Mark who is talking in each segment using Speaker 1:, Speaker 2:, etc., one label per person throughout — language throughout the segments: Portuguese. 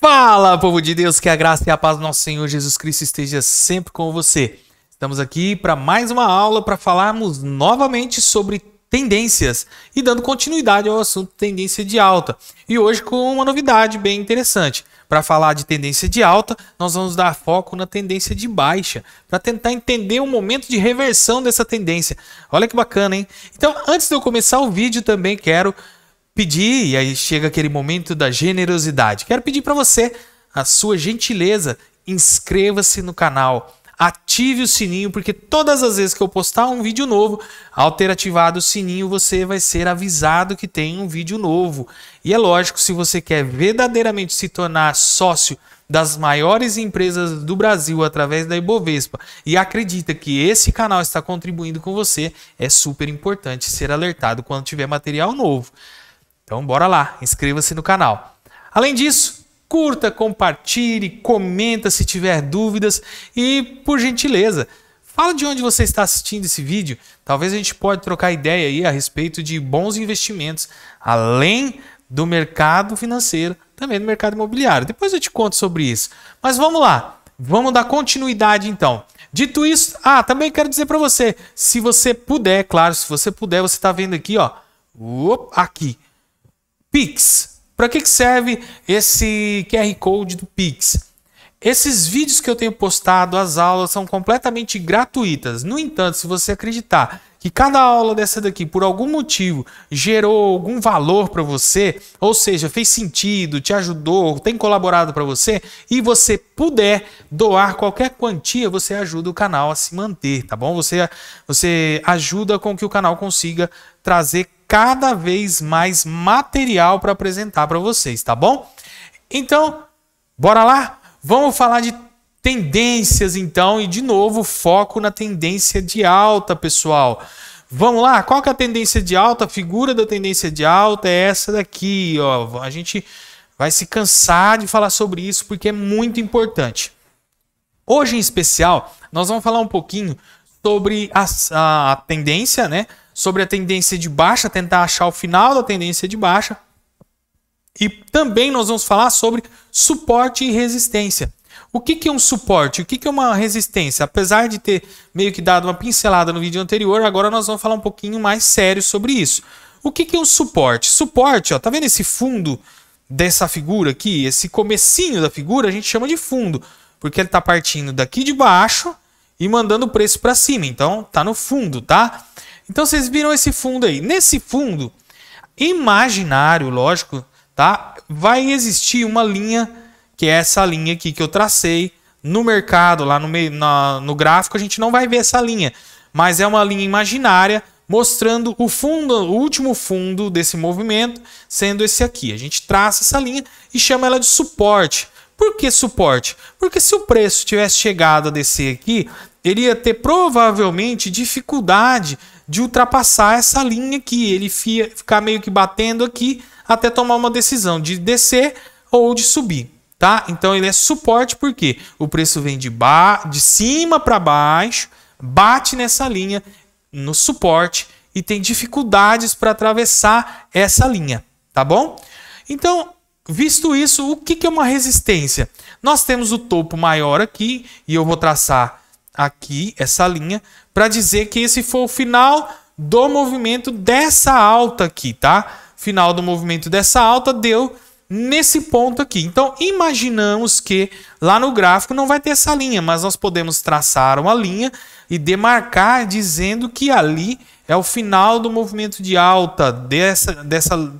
Speaker 1: Fala, povo de Deus, que a graça e a paz do nosso Senhor Jesus Cristo esteja sempre com você. Estamos aqui para mais uma aula para falarmos novamente sobre tendências e dando continuidade ao assunto tendência de alta. E hoje com uma novidade bem interessante. Para falar de tendência de alta, nós vamos dar foco na tendência de baixa, para tentar entender o momento de reversão dessa tendência. Olha que bacana, hein? Então, antes de eu começar o vídeo, também quero pedir, e aí chega aquele momento da generosidade. Quero pedir para você a sua gentileza. Inscreva-se no canal, ative o sininho, porque todas as vezes que eu postar um vídeo novo, ao ter ativado o sininho, você vai ser avisado que tem um vídeo novo. E é lógico, se você quer verdadeiramente se tornar sócio das maiores empresas do Brasil através da Ibovespa e acredita que esse canal está contribuindo com você, é super importante ser alertado quando tiver material novo. Então, bora lá, inscreva-se no canal. Além disso, curta, compartilhe, comenta se tiver dúvidas e, por gentileza, Fala de onde você está assistindo esse vídeo. Talvez a gente pode trocar ideia aí a respeito de bons investimentos, além do mercado financeiro, também do mercado imobiliário. Depois eu te conto sobre isso. Mas vamos lá, vamos dar continuidade então. Dito isso, ah, também quero dizer para você, se você puder, claro, se você puder, você está vendo aqui, ó, aqui, Pix. Para que, serve esse QR Code do Pix? Esses vídeos que eu tenho postado, as aulas são completamente gratuitas. No entanto, se você acreditar que cada aula dessa daqui, por algum motivo, gerou algum valor para você, ou seja, fez sentido, te ajudou, tem colaborado para você, e você puder doar qualquer quantia, você ajuda o canal a se manter, tá bom? Você, você ajuda com que o canal consiga trazer cada vez mais material para apresentar para vocês, tá bom? Então, bora lá? Vamos falar de tendências então e de novo foco na tendência de alta, pessoal. Vamos lá, qual que é a tendência de alta? A figura da tendência de alta é essa daqui, ó. A gente vai se cansar de falar sobre isso porque é muito importante. Hoje em especial, nós vamos falar um pouquinho sobre a, a, a tendência, né? sobre a tendência de baixa, tentar achar o final da tendência de baixa. E também nós vamos falar sobre suporte e resistência. O que, que é um suporte? O que, que é uma resistência? Apesar de ter meio que dado uma pincelada no vídeo anterior, agora nós vamos falar um pouquinho mais sério sobre isso. O que, que é um suporte? Suporte, ó, tá vendo esse fundo dessa figura aqui? Esse comecinho da figura a gente chama de fundo, porque ele está partindo daqui de baixo e mandando o preço para cima. Então tá no fundo, tá? Então vocês viram esse fundo aí. Nesse fundo imaginário, lógico, tá? Vai existir uma linha que é essa linha aqui que eu tracei no mercado, lá no meio, na, no gráfico a gente não vai ver essa linha, mas é uma linha imaginária mostrando o fundo, o último fundo desse movimento, sendo esse aqui. A gente traça essa linha e chama ela de suporte. Por que suporte? Porque se o preço tivesse chegado a descer aqui, ele ia ter provavelmente dificuldade de ultrapassar essa linha aqui, ele fia, ficar meio que batendo aqui até tomar uma decisão de descer ou de subir, tá? Então ele é suporte porque o preço vem de, ba de cima para baixo, bate nessa linha no suporte e tem dificuldades para atravessar essa linha, tá bom? Então, visto isso, o que, que é uma resistência? Nós temos o topo maior aqui e eu vou traçar aqui, essa linha, para dizer que esse foi o final do movimento dessa alta aqui, tá? Final do movimento dessa alta deu nesse ponto aqui. Então, imaginamos que lá no gráfico não vai ter essa linha, mas nós podemos traçar uma linha e demarcar dizendo que ali é o final do movimento de alta, dessa, dessa,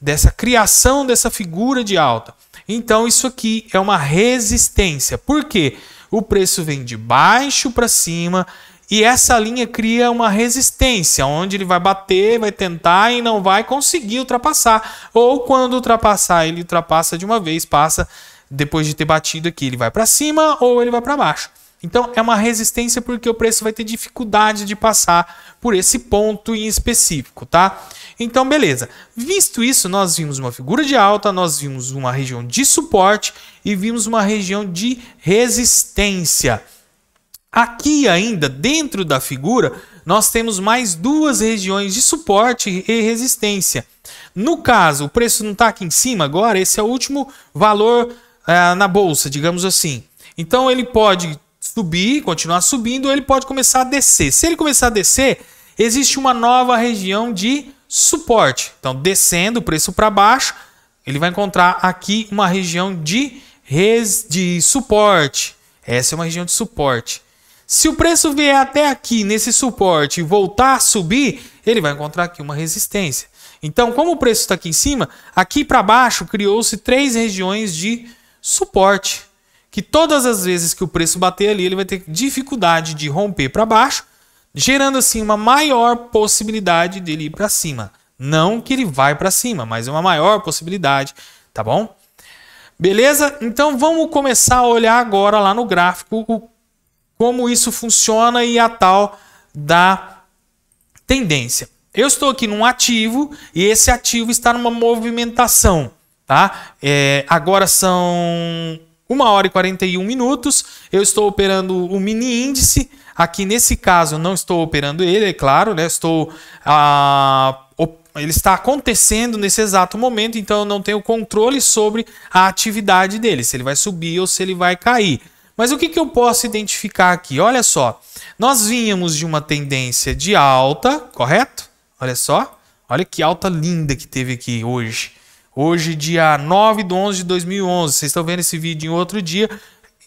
Speaker 1: dessa criação dessa figura de alta. Então, isso aqui é uma resistência. Por quê? Porque o preço vem de baixo para cima e essa linha cria uma resistência, onde ele vai bater, vai tentar e não vai conseguir ultrapassar. Ou quando ultrapassar, ele ultrapassa de uma vez, passa depois de ter batido aqui, ele vai para cima ou ele vai para baixo. Então é uma resistência porque o preço vai ter dificuldade de passar por esse ponto em específico, tá? Então beleza. Visto isso, nós vimos uma figura de alta, nós vimos uma região de suporte e vimos uma região de resistência. Aqui ainda dentro da figura, nós temos mais duas regiões de suporte e resistência. No caso, o preço não está aqui em cima agora, esse é o último valor eh, na bolsa, digamos assim. Então ele pode subir, continuar subindo, ele pode começar a descer. Se ele começar a descer, existe uma nova região de suporte. Então, descendo o preço para baixo, ele vai encontrar aqui uma região de, res... de suporte. Essa é uma região de suporte. Se o preço vier até aqui nesse suporte e voltar a subir, ele vai encontrar aqui uma resistência. Então, como o preço está aqui em cima, aqui para baixo criou-se três regiões de suporte que todas as vezes que o preço bater ali, ele vai ter dificuldade de romper para baixo, gerando assim uma maior possibilidade dele ir para cima. Não que ele vai para cima, mas é uma maior possibilidade, tá bom? Beleza? Então vamos começar a olhar agora lá no gráfico como isso funciona e a tal da tendência. Eu estou aqui num ativo e esse ativo está numa movimentação, tá? É, agora são 1 hora e 41 minutos. Eu estou operando o mini índice. Aqui nesse caso, não estou operando ele, é claro, né? Estou ah, ele está acontecendo nesse exato momento, então eu não tenho controle sobre a atividade dele, se ele vai subir ou se ele vai cair. Mas o que, que eu posso identificar aqui? Olha só, nós vínhamos de uma tendência de alta, correto? Olha só, olha que alta linda que teve aqui hoje. Hoje, dia 9 de 11 de 2011. Vocês estão vendo esse vídeo em outro dia.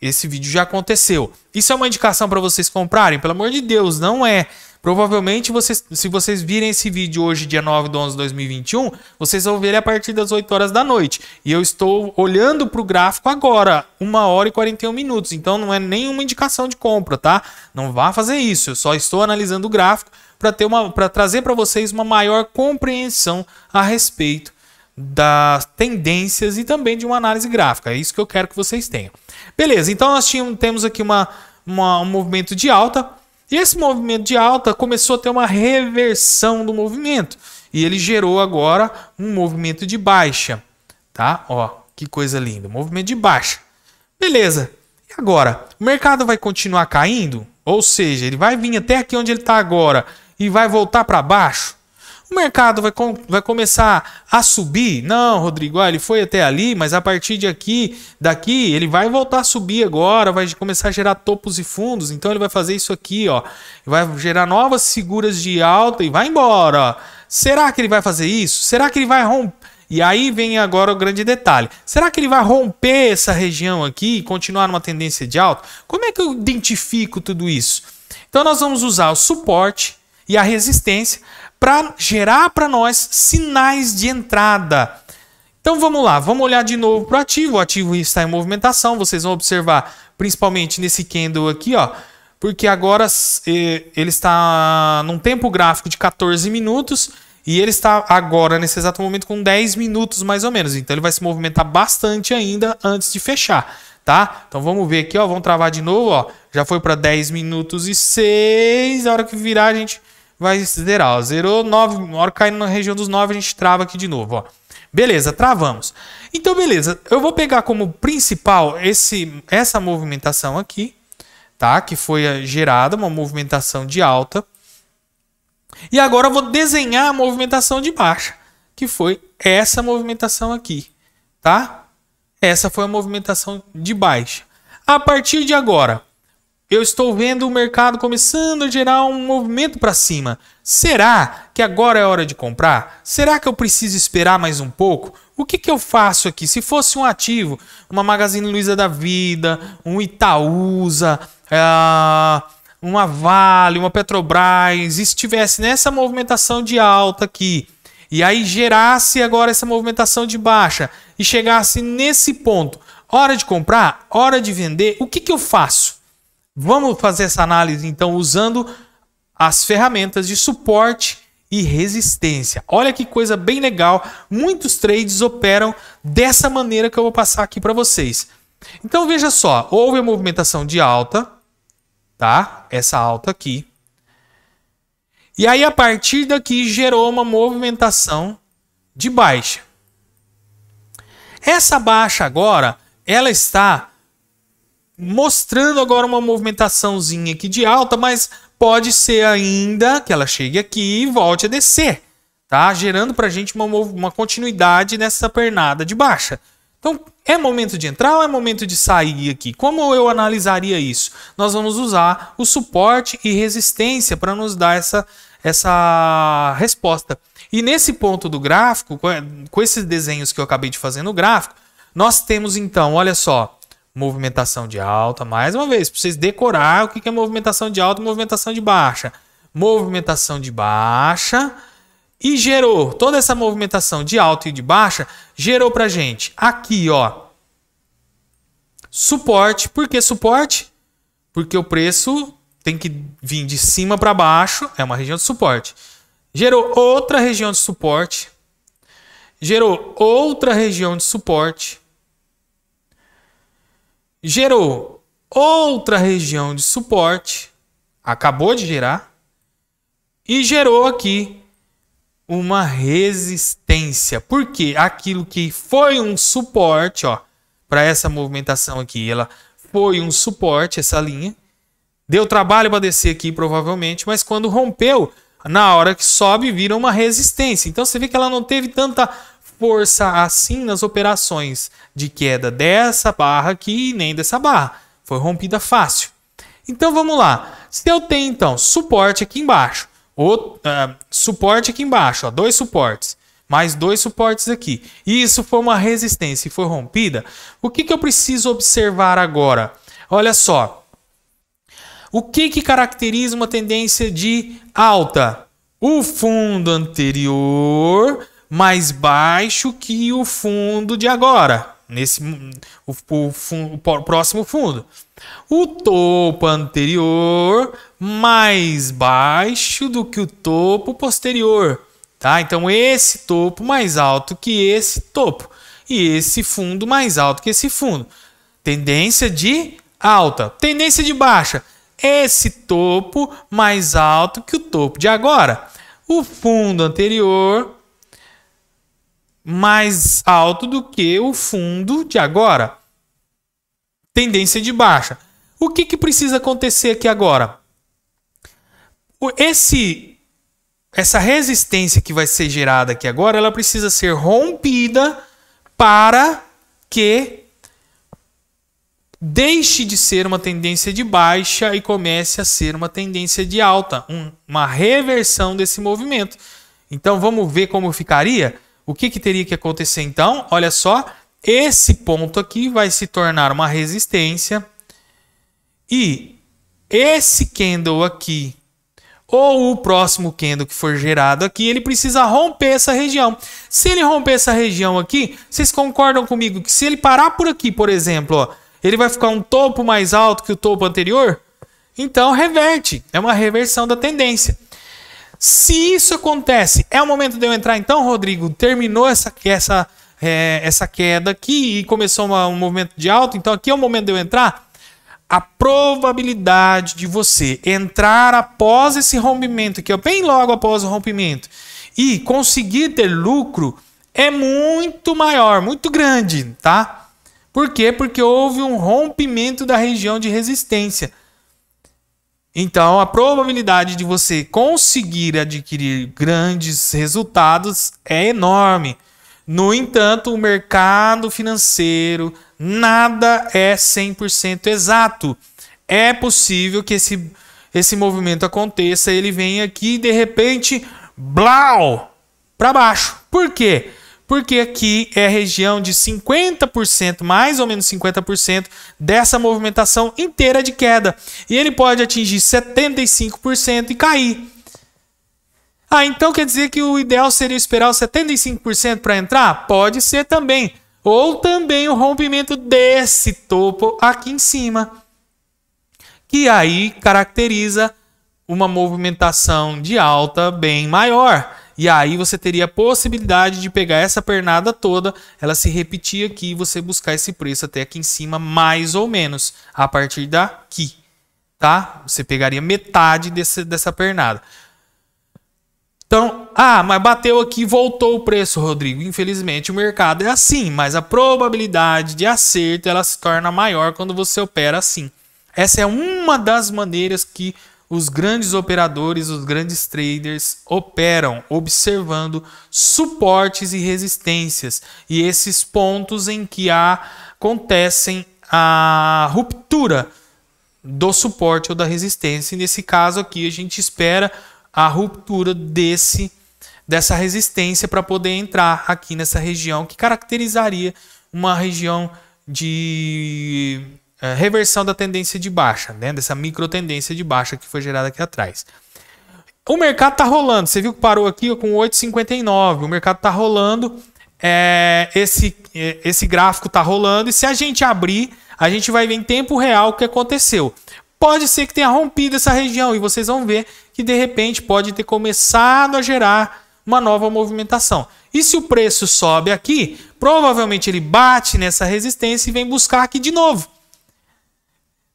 Speaker 1: Esse vídeo já aconteceu. Isso é uma indicação para vocês comprarem? Pelo amor de Deus, não é. Provavelmente, vocês, se vocês virem esse vídeo hoje, dia 9 de 11 de 2021, vocês vão ver ele a partir das 8 horas da noite. E eu estou olhando para o gráfico agora, 1 hora e 41 minutos. Então, não é nenhuma indicação de compra, tá? Não vá fazer isso. Eu só estou analisando o gráfico para trazer para vocês uma maior compreensão a respeito das tendências e também de uma análise gráfica. É isso que eu quero que vocês tenham. Beleza, então nós tínhamos, temos aqui uma, uma, um movimento de alta. E esse movimento de alta começou a ter uma reversão do movimento. E ele gerou agora um movimento de baixa. Tá? Ó, que coisa linda. Movimento de baixa. Beleza. E agora? O mercado vai continuar caindo? Ou seja, ele vai vir até aqui onde ele está agora e vai voltar para baixo? O mercado vai, com, vai começar a subir? Não, Rodrigo, ah, ele foi até ali, mas a partir de aqui, daqui, ele vai voltar a subir agora, vai começar a gerar topos e fundos. Então ele vai fazer isso aqui, ó. Vai gerar novas figuras de alta e vai embora. Será que ele vai fazer isso? Será que ele vai romper? E aí vem agora o grande detalhe. Será que ele vai romper essa região aqui e continuar numa tendência de alta? Como é que eu identifico tudo isso? Então nós vamos usar o suporte e a resistência para gerar para nós sinais de entrada. Então vamos lá, vamos olhar de novo para o ativo. O ativo está em movimentação, vocês vão observar principalmente nesse candle aqui, ó, porque agora eh, ele está num tempo gráfico de 14 minutos e ele está agora nesse exato momento com 10 minutos mais ou menos. Então ele vai se movimentar bastante ainda antes de fechar, tá? Então vamos ver aqui, ó, vamos travar de novo, ó. Já foi para 10 minutos e 6, a hora que virar a gente vai zerar. Ó. Zerou 9, uma hora caindo na região dos 9, a gente trava aqui de novo. Ó. Beleza, travamos. Então, beleza, eu vou pegar como principal esse, essa movimentação aqui, tá? Que foi gerada, uma movimentação de alta. E agora eu vou desenhar a movimentação de baixa, que foi essa movimentação aqui, tá? Essa foi a movimentação de baixa. A partir de agora, eu estou vendo o mercado começando a gerar um movimento para cima. Será que agora é hora de comprar? Será que eu preciso esperar mais um pouco? O que, que eu faço aqui? Se fosse um ativo, uma Magazine Luiza da Vida, um Itaúsa, ah, uma Vale, uma Petrobras, e estivesse nessa movimentação de alta aqui, e aí gerasse agora essa movimentação de baixa e chegasse nesse ponto, hora de comprar, hora de vender, o que, que eu faço? Vamos fazer essa análise então usando as ferramentas de suporte e resistência. Olha que coisa bem legal. Muitos trades operam dessa maneira que eu vou passar aqui para vocês. Então veja só, houve a movimentação de alta, tá? Essa alta aqui. E aí a partir daqui gerou uma movimentação de baixa. Essa baixa agora, ela está mostrando agora uma movimentaçãozinha aqui de alta, mas pode ser ainda que ela chegue aqui e volte a descer, tá? Gerando para a gente uma, uma continuidade nessa pernada de baixa. Então, é momento de entrar ou é momento de sair aqui? Como eu analisaria isso? Nós vamos usar o suporte e resistência para nos dar essa, essa resposta. E nesse ponto do gráfico, com esses desenhos que eu acabei de fazer no gráfico, nós temos então, olha só, movimentação de alta, mais uma vez, para vocês decorar o que é movimentação de alta e movimentação de baixa. Movimentação de baixa e gerou toda essa movimentação de alta e de baixa, gerou para gente aqui, ó, suporte. Por que suporte? Porque o preço tem que vir de cima para baixo, é uma região de suporte. Gerou outra região de suporte. Gerou outra região de suporte gerou outra região de suporte, acabou de gerar, e gerou aqui uma resistência, porque aquilo que foi um suporte, ó, para essa movimentação aqui, ela foi um suporte, essa linha, deu trabalho para descer aqui provavelmente, mas quando rompeu, na hora que sobe, vira uma resistência. Então você vê que ela não teve tanta força assim nas operações de queda dessa barra aqui e nem dessa barra. Foi rompida fácil. Então vamos lá. Se eu tenho então suporte aqui embaixo, outro, uh, ah, suporte aqui embaixo, ó, dois suportes, mais dois suportes aqui. E isso foi uma resistência e foi rompida. O que, que eu preciso observar agora? Olha só. O que, que caracteriza uma tendência de alta? O fundo anterior mais baixo que o fundo de agora, nesse o, o, o próximo fundo. O topo anterior mais baixo do que o topo posterior, tá? Então esse topo mais alto que esse topo e esse fundo mais alto que esse fundo. Tendência de alta, tendência de baixa. Esse topo mais alto que o topo de agora. O fundo anterior mais alto do que o fundo de agora. Tendência de baixa. O que, que precisa acontecer aqui agora? Esse, essa resistência que vai ser gerada aqui agora, ela precisa ser rompida para que deixe de ser uma tendência de baixa e comece a ser uma tendência de alta, um, uma reversão desse movimento. Então vamos ver como ficaria? O que, que teria que acontecer então? Olha só, esse ponto aqui vai se tornar uma resistência e esse candle aqui ou o próximo candle que for gerado aqui, ele precisa romper essa região. Se ele romper essa região aqui, vocês concordam comigo que se ele parar por aqui, por exemplo, ó, ele vai ficar um topo mais alto que o topo anterior? Então reverte, é uma reversão da tendência. Se isso acontece, é o momento de eu entrar então, Rodrigo? Terminou essa, essa, é, essa queda aqui e começou uma, um movimento de alta, então aqui é o momento de eu entrar? A probabilidade de você entrar após esse rompimento, que é bem logo após o rompimento, e conseguir ter lucro é muito maior, muito grande, tá? Por quê? Porque houve um rompimento da região de resistência. Então, a probabilidade de você conseguir adquirir grandes resultados é enorme. No entanto, o mercado financeiro nada é 100% exato. É possível que esse, esse movimento aconteça, ele venha aqui de repente, blau, para baixo. Por quê? porque aqui é a região de 50%, mais ou menos 50% dessa movimentação inteira de queda. E ele pode atingir 75% e cair. Ah, então quer dizer que o ideal seria esperar os 75% para entrar? Pode ser também. Ou também o rompimento desse topo aqui em cima, que aí caracteriza uma movimentação de alta bem maior. E aí você teria a possibilidade de pegar essa pernada toda, ela se repetir aqui e você buscar esse preço até aqui em cima, mais ou menos, a partir daqui. Tá? Você pegaria metade desse, dessa pernada. Então, ah, mas bateu aqui, voltou o preço, Rodrigo. Infelizmente, o mercado é assim, mas a probabilidade de acerto ela se torna maior quando você opera assim. Essa é uma das maneiras que os grandes operadores, os grandes traders operam observando suportes e resistências e esses pontos em que há, acontecem a ruptura do suporte ou da resistência. E nesse caso aqui a gente espera a ruptura desse dessa resistência para poder entrar aqui nessa região que caracterizaria uma região de é, reversão da tendência de baixa, né? Dessa micro tendência de baixa que foi gerada aqui atrás. O mercado tá rolando. Você viu que parou aqui com 8,59. O mercado tá rolando. É, esse, é, esse gráfico tá rolando. E se a gente abrir, a gente vai ver em tempo real o que aconteceu. Pode ser que tenha rompido essa região e vocês vão ver que de repente pode ter começado a gerar uma nova movimentação. E se o preço sobe aqui, provavelmente ele bate nessa resistência e vem buscar aqui de novo.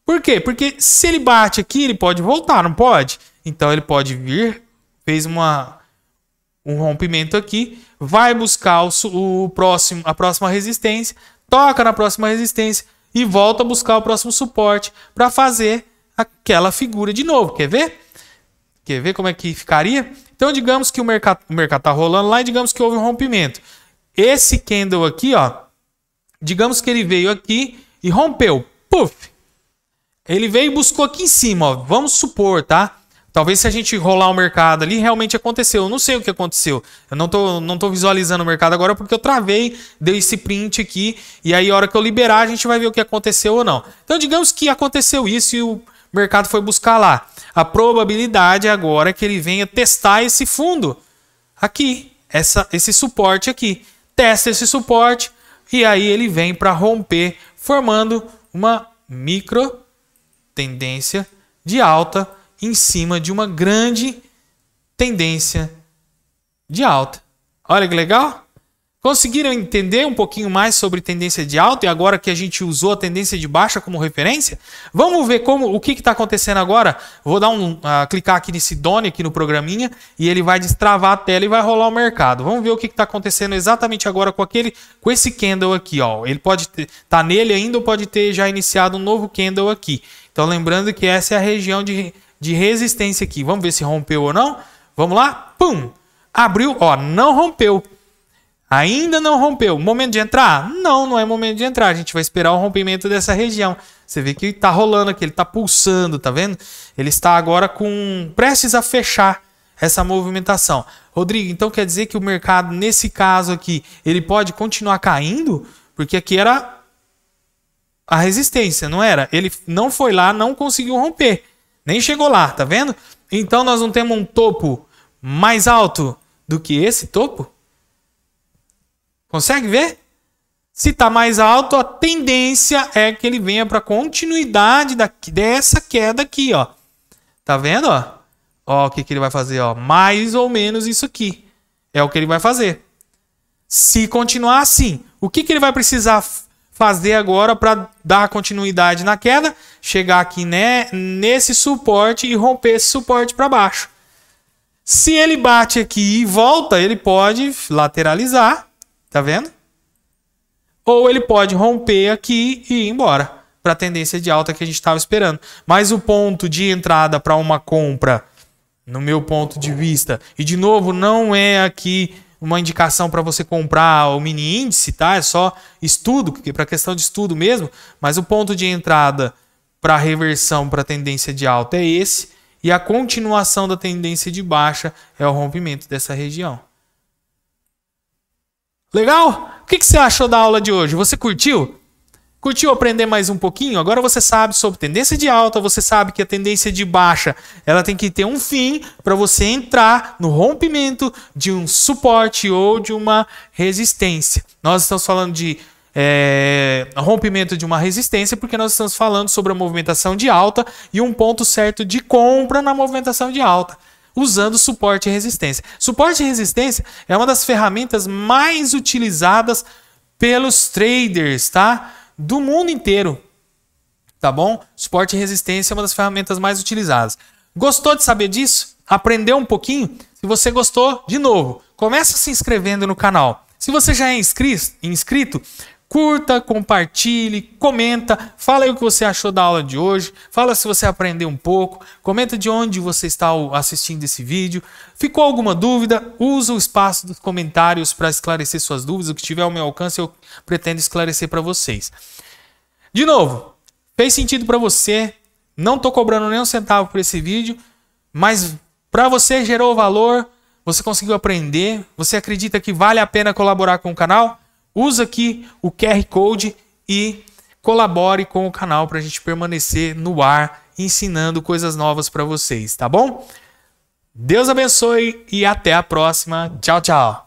Speaker 1: Por quê? Porque se ele bate aqui, ele pode voltar, não pode? Então ele pode vir, fez uma, um rompimento aqui, vai buscar o, o próximo, a próxima resistência, toca na próxima resistência e volta a buscar o próximo suporte para fazer aquela figura de novo. Quer ver? Quer ver como é que ficaria? Então, digamos que o mercado o mercado tá rolando lá e digamos que houve um rompimento. Esse candle aqui, ó, digamos que ele veio aqui e rompeu. Puf! Ele veio e buscou aqui em cima, ó. Vamos supor, tá? Talvez se a gente rolar o mercado ali, realmente aconteceu. Eu não sei o que aconteceu. Eu não tô, não tô visualizando o mercado agora porque eu travei, dei esse print aqui. E aí, a hora que eu liberar, a gente vai ver o que aconteceu ou não. Então, digamos que aconteceu isso e o mercado foi buscar lá. A probabilidade agora é que ele venha testar esse fundo aqui, essa, esse suporte aqui. Testa esse suporte e aí ele vem para romper, formando uma micro tendência de alta em cima de uma grande tendência de alta. Olha que legal! Conseguiram entender um pouquinho mais sobre tendência de alta e agora que a gente usou a tendência de baixa como referência? Vamos ver como o que está acontecendo agora. Vou dar um uh, clicar aqui nesse done aqui no programinha e ele vai destravar a tela e vai rolar o mercado. Vamos ver o que está acontecendo exatamente agora com aquele com esse candle aqui, ó. Ele pode estar tá nele ainda ou pode ter já iniciado um novo candle aqui. Então, lembrando que essa é a região de, de resistência aqui. Vamos ver se rompeu ou não? Vamos lá? Pum! Abriu, ó, não rompeu. Ainda não rompeu. Momento de entrar? Não, não é momento de entrar. A gente vai esperar o rompimento dessa região. Você vê que está rolando aqui, ele está pulsando, tá vendo? Ele está agora com prestes a fechar essa movimentação. Rodrigo, então quer dizer que o mercado nesse caso aqui, ele pode continuar caindo? Porque aqui era a resistência, não era? Ele não foi lá, não conseguiu romper. Nem chegou lá, tá vendo? Então nós não temos um topo mais alto do que esse topo? Consegue ver? Se está mais alto, a tendência é que ele venha para a continuidade da, dessa queda aqui, ó. Tá vendo, ó? Ó, o que, que ele vai fazer, ó? Mais ou menos isso aqui. É o que ele vai fazer. Se continuar assim, o que, que ele vai precisar fazer agora para dar continuidade na queda, chegar aqui né, nesse suporte e romper esse suporte para baixo. Se ele bate aqui e volta, ele pode lateralizar, tá vendo? Ou ele pode romper aqui e ir embora para a tendência de alta que a gente estava esperando. Mas o ponto de entrada para uma compra, no meu ponto de vista, e de novo, não é aqui uma indicação para você comprar o mini índice, tá? É só estudo, porque para questão de estudo mesmo, mas o ponto de entrada para reversão para tendência de alta é esse e a continuação da tendência de baixa é o rompimento dessa região. Legal? O que você achou da aula de hoje? Você curtiu? Curtiu aprender mais um pouquinho? Agora você sabe sobre tendência de alta, você sabe que a tendência de baixa, ela tem que ter um fim para você entrar no rompimento de um suporte ou de uma resistência. Nós estamos falando de é, rompimento de uma resistência porque nós estamos falando sobre a movimentação de alta e um ponto certo de compra na movimentação de alta usando suporte e resistência. Suporte e resistência é uma das ferramentas mais utilizadas pelos traders, tá? do mundo inteiro. Tá bom? Suporte e resistência é uma das ferramentas mais utilizadas. Gostou de saber disso? Aprendeu um pouquinho? Se você gostou, de novo, começa se inscrevendo no canal. Se você já é inscrito, Curta, compartilhe, comenta, fala aí o que você achou da aula de hoje, fala se você aprendeu um pouco, comenta de onde você está assistindo esse vídeo. Ficou alguma dúvida? Usa o espaço dos comentários para esclarecer suas dúvidas, o que tiver ao meu alcance eu pretendo esclarecer para vocês. De novo, fez sentido para você? Não estou cobrando nem um centavo por esse vídeo, mas para você gerou valor, você conseguiu aprender, você acredita que vale a pena colaborar com o canal? Usa aqui o QR Code e colabore com o canal para a gente permanecer no ar ensinando coisas novas para vocês, tá bom? Deus abençoe e até a próxima. Tchau, tchau.